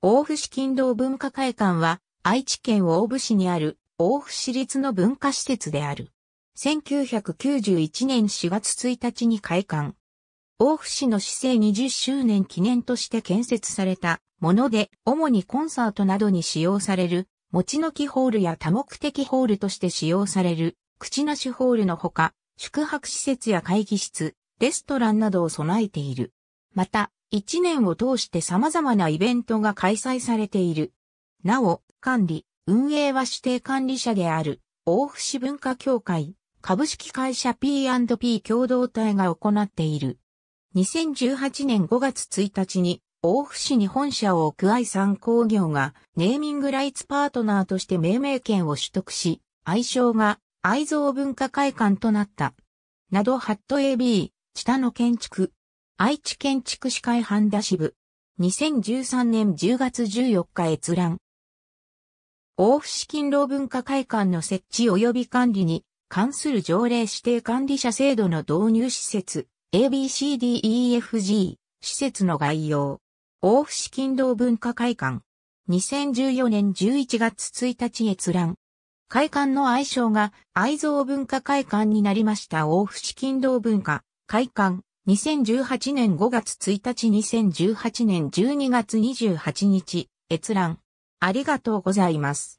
大府市勤労文化会館は、愛知県大府市にある大府市立の文化施設である。1991年4月1日に開館。大府市の市政20周年記念として建設されたもので、主にコンサートなどに使用される、餅の木ホールや多目的ホールとして使用される、口なしホールのほか、宿泊施設や会議室、レストランなどを備えている。また、一年を通して様々なイベントが開催されている。なお、管理、運営は指定管理者である、大伏文化協会、株式会社 P&P 共同体が行っている。2018年5月1日に、大府市に本社を置く愛産工業がネーミングライツパートナーとして命名権を取得し、愛称が愛蔵文化会館となった。などハット AB、チタの建築、愛知県畜市会半田支部。2013年10月14日閲覧。大府市勤労文化会館の設置及び管理に関する条例指定管理者制度の導入施設 ABCDEFG 施設の概要大府市勤労文化会館2014年11月1日閲覧会館の愛称が愛蔵文化会館になりました大府市勤労文化会館2018年5月1日2018年12月28日閲覧ありがとうございます。